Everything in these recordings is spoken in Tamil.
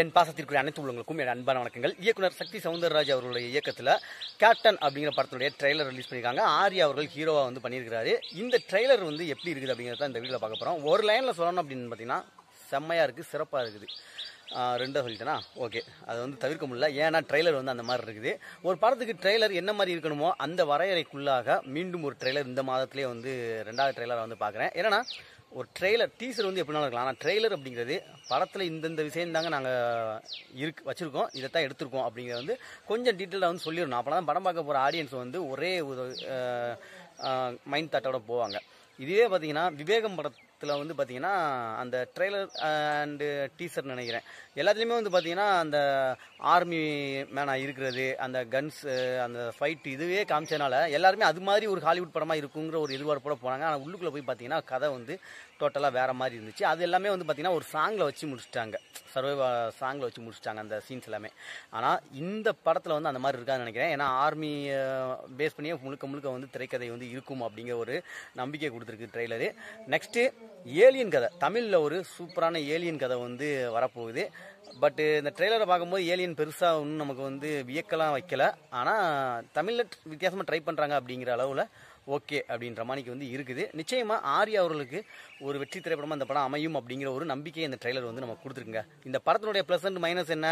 என் பாசத்திற்குரிய அனைத்து உள்ளங்களுக்கும் என் அன்பான வணக்கங்கள் இயக்குனர் சக்தி சவுந்தரராஜ் அவர்களுடைய இயக்கத்தில் கேப்டன் அப்படிங்கிற படத்துடைய ட்ரெய்லர் ரிலீஸ் பண்ணியிருக்காங்க ஆர்யா அவர்கள் ஹீரோவாக வந்து பண்ணியிருக்கிறாரு இந்த ட்ரெய்லர் வந்து எப்படி இருக்குது அப்படிங்கிறத இந்த வீடியோவில் பார்க்க போகிறோம் ஒரு லைனில் சொல்லணும் அப்படின்னு பார்த்தீங்கன்னா செம்மையாக இருக்குது சிறப்பாக இருக்குது ரெண்டாக சொல்லிட்டேனா ஓகே அது வந்து தவிர்க்க முடியல ஏன்னா ட்ரெய்லர் வந்து அந்த மாதிரி இருக்குது ஒரு படத்துக்கு ட்ரெய்லர் என்ன மாதிரி இருக்கணுமோ அந்த வரையறைக்குள்ளாக மீண்டும் ஒரு ட்ரெய்லர் இந்த மாதத்துலேயே வந்து ரெண்டாவது ட்ரெய்லரை வந்து பார்க்குறேன் ஏன்னா ஒரு ட்ரெய்லர் டீசர் வந்து எப்படினாலும் இருக்கலாம் ஆனால் ட்ரெய்லர் அப்படிங்கிறது படத்தில் இந்தந்த விஷயம் தாங்க நாங்கள் இருக்கு வச்சுருக்கோம் இதை தான் எடுத்திருக்கோம் அப்படிங்கிறத வந்து கொஞ்சம் டீட்டெயிலாக வந்து சொல்லிடணும் அப்போ தான் படம் பார்க்க போகிற ஆடியன்ஸ் வந்து ஒரே மைண்ட் தாட்டோட போவாங்க இதுவே பார்த்தீங்கன்னா விவேகம் படம் படத்தில் வந்து பார்த்திங்கன்னா அந்த ட்ரெய்லர் அண்டு டீசர் நினைக்கிறேன் எல்லாத்துலேயுமே வந்து பார்த்திங்கன்னா அந்த ஆர்மி மேனாக இருக்கிறது அந்த கன்ஸ் அந்த ஃபைட் இதுவே காமிச்சதுனால எல்லாருமே அது மாதிரி ஒரு ஹாலிவுட் படமாக இருக்குங்கிற ஒரு எதிர்பார்ப்போட போனாங்க ஆனால் உள்ளுக்குள்ளே போய் பார்த்தீங்கன்னா கதை வந்து டோட்டலாக வேறு மாதிரி இருந்துச்சு அது எல்லாமே வந்து பார்த்திங்கன்னா ஒரு சாங்கில் வச்சு முடிச்சிட்டாங்க சர்வை சாங்கில் வச்சு முடிச்சிட்டாங்க அந்த சீன்ஸ் எல்லாமே ஆனால் இந்த படத்தில் வந்து அந்த மாதிரி இருக்காதுன்னு நினைக்கிறேன் ஏன்னா ஆர்மியை பேஸ் பண்ணியே முழுக்க முழுக்க வந்து திரைக்கதை வந்து இருக்கும் அப்படிங்கிற ஒரு நம்பிக்கை கொடுத்துருக்கு ட்ரெய்லரு நெக்ஸ்ட்டு ஏலியன் கதை தமிழில் ஒரு சூப்பரான ஏலியன் கதை வந்து வரப்போகுது பட்டு இந்த ட்ரெய்லரை பார்க்கும்போது ஏலியன் பெருசாக ஒன்றும் நமக்கு வந்து வியக்கலாம் வைக்கல ஆனால் தமிழில் வித்தியாசமாக ட்ரை பண்ணுறாங்க அப்படிங்கிற அளவில் ஓகே அப்படின்ற மாதிரிக்கு வந்து இருக்குது நிச்சயமாக ஆரிய அவர்களுக்கு ஒரு வெற்றி திரைப்படமாக இந்த படம் அமையும் அப்படிங்கிற ஒரு நம்பிக்கையை இந்த ட்ரெய்லர் வந்து நம்ம கொடுத்துருங்க இந்த படத்தினுடைய ப்ளஸ் அண்ட் மைனஸ் என்ன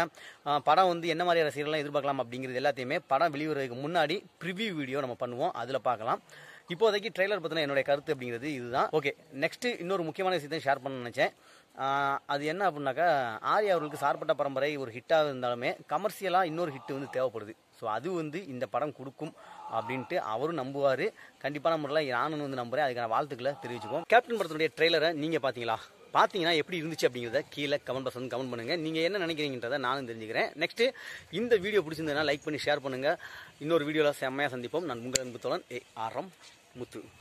படம் வந்து என்ன மாதிரியான ரசிகர்கள்லாம் எதிர்பார்க்கலாம் அப்படிங்கிறது எல்லாத்தையுமே படம் வெளிவரதுக்கு முன்னாடி ப்ரிவியூ வீடியோ நம்ம பண்ணுவோம் அதில் பார்க்கலாம் இப்போதைக்கு ட்ரைலர் பற்றின என்னுடைய கருத்து அப்படிங்கிறது இதுதான் ஓகே நெக்ஸ்ட் இன்னொரு முக்கியமான விஷயத்தை ஷேர் பண்ண நினச்சேன் அது என்ன அப்படின்னாக்கா ஆரிய அவர்களுக்கு சார்பட்ட பரம்பரை ஒரு ஹிட்டாக இருந்தாலுமே கமர்ஷியலாக இன்னொரு ஹிட்டு வந்து தேவைப்படுது ஸோ அது வந்து இந்த படம் கொடுக்கும் அப்படின்ட்டு அவரும் நம்புவார் கண்டிப்பான முறையில் நானும் வந்து நம்புகிறேன் அதுக்கான வாழ்த்துக்களை தெரிவிச்சுக்கோம் கேப்டன் படத்தினுடைய ட்ரெய்லரை நீங்கள் பார்த்தீங்களா பார்த்தீங்கன்னா எப்படி இருந்துச்சு அப்படிங்கிறத கீழே கமெண்ட் பாக்ஸ் வந்து கமெண்ட் பண்ணுங்கள் நீங்கள் என்ன நினைக்கிறீங்கன்றத நானும் தெரிஞ்சுக்கிறேன் நெக்ஸ்ட்டு இந்த வீடியோ பிடிச்சிருந்ததுன்னா லைக் பண்ணி ஷேர் பண்ணுங்கள் இன்னொரு வீடியோவில் செம்மையாக சந்திப்போம் நான் உங்கள் அன்புத்தோழன் ஏ ஆரம் முத்து